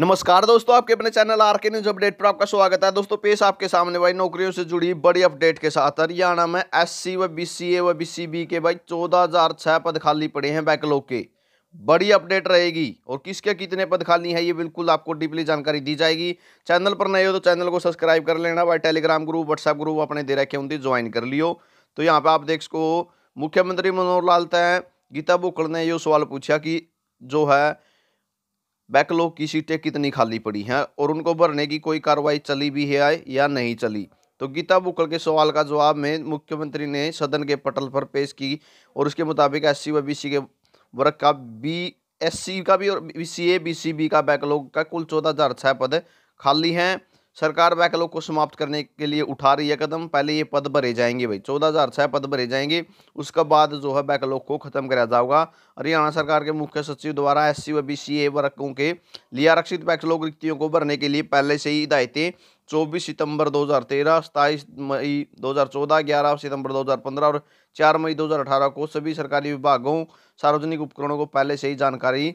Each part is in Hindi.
नमस्कार दोस्तों आपके अपने channel R K news update पर आपका स्वागत है दोस्तों पेश आपके सामने भाई नौकरियों से जुड़ी बड़ी अपडेट के साथ हरियाणा में एससी व बीसीए व बीसीबी के भाई चौदह हजार छः पद खाली पड़े हैं बैकलॉग के बड़ी अपडेट रहेगी और किसके कितने पद खाली है ये बिल्कुल आपको डीपली जानकारी दी जाएगी चैनल पर नए हो तो चैनल को सब्सक्राइब कर लेना भाई टेलीग्राम ग्रुप व्हाट्सएप ग्रुप अपने दे रखे उनकी ज्वाइन कर लियो तो यहाँ पर आप देख सको मुख्यमंत्री मनोहर लाल तय गीता बुकड़ ने ये सवाल पूछा कि जो है बैकलॉग की सीटें कितनी खाली पड़ी हैं और उनको भरने की कोई कार्रवाई चली भी है या नहीं चली तो गीता बुकल के सवाल का जवाब में मुख्यमंत्री ने सदन के पटल पर पेश की और उसके मुताबिक एस सी व बी सी के वर्ग का बी एस सी का भी और B C A B C B का बैकलॉग का कुल चौदह हज़ार छः पद खाली हैं सरकार बैकलॉग को समाप्त करने के लिए उठा रही है कदम पहले ये पद भरे जाएंगे भाई चौदह हज़ार छः पद भरे जाएंगे उसके बाद जो है बैकलॉग को ख़त्म कराया जाएगा हरियाणा सरकार के मुख्य सचिव द्वारा एस सी व बी सी ए वर्गों के लिए आरक्षित बैकलॉग रिक्तियों को भरने के लिए पहले से ही हिदायतें चौबीस सितंबर 2013, 27 मई 2014, 11 सितंबर 2015 और 4 मई 2018 को सभी सरकारी विभागों सार्वजनिक उपकरणों को पहले से ही जानकारी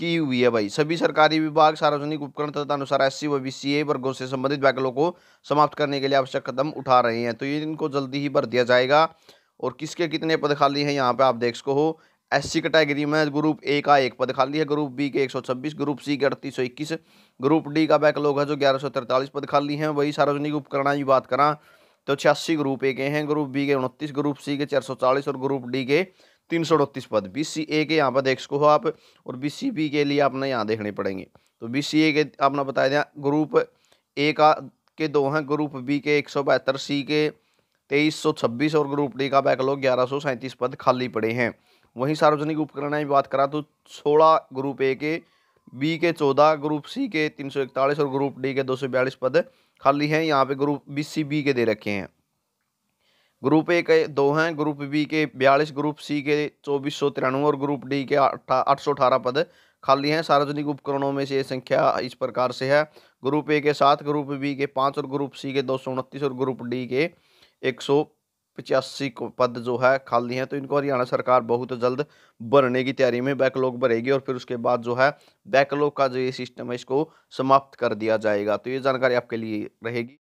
की हुई है भाई सभी सरकारी विभाग सार्वजनिक उपकरण तथा अनुसार एस सी व बी सी ए वर्गों से संबंधित बैकलों को समाप्त करने के लिए आवश्यक कदम उठा रहे हैं तो ये इनको जल्दी ही भर दिया जाएगा और किसके कितने पद खाली हैं यहाँ पे आप देख सको हो एस सी कैटेगरी में ग्रुप ए का एक पद खाली है ग्रुप बी के छब्बीस ग्रुप सी के अड़तीस ग्रुप डी का बैकलॉग है जो ग्यारह पद खाली हैं वही सार्वजनिक उपकरण की बात करा तो छियासी ग्रुप ए के हैं ग्रुप बी के उनतीस ग्रुप सी के चालीस और ग्रुप डी के तीन सौ अड़तीस पद बी सी ए के यहाँ पर हो आप और बी सी बी के लिए आपने यहाँ देखने पड़ेंगे तो बी सी ए के आपने बताया दिया ग्रुप ए का के दो हैं ग्रुप बी के एक सौ बहत्तर सी के तेईस सौ छब्बीस और ग्रुप डी का बैकलॉग ग्यारह सौ सैंतीस पद खाली पड़े हैं वहीं सार्वजनिक उपकरण की बात करा तो सोलह ग्रुप ए के बी के चौदह ग्रुप सी के तीन सौ इकतालीस और ग्रुप डी के दो सौ बयालीस पद खाली हैं यहाँ पे ग्रुप बी सी बी के दे रखे हैं ग्रुप ए के दो हैं ग्रुप बी के बयालीस ग्रुप सी के चौबीस सौ तिरानवे और ग्रुप डी के आठ सौ अठारह पद खाली हैं सार्वजनिक उपकरणों में से ये संख्या इस प्रकार से है ग्रुप ए के सात ग्रुप बी के पाँच और ग्रुप सी के दो सौ उनतीस और ग्रुप डी के एक सौ पचासी पद जो है खाली हैं तो इनको हरियाणा सरकार बहुत जल्द भरने की तैयारी में बैकलॉग भरेगी और फिर उसके बाद जो है बैकलॉग का जो ये सिस्टम है इसको समाप्त कर दिया जाएगा तो ये जानकारी आपके लिए रहेगी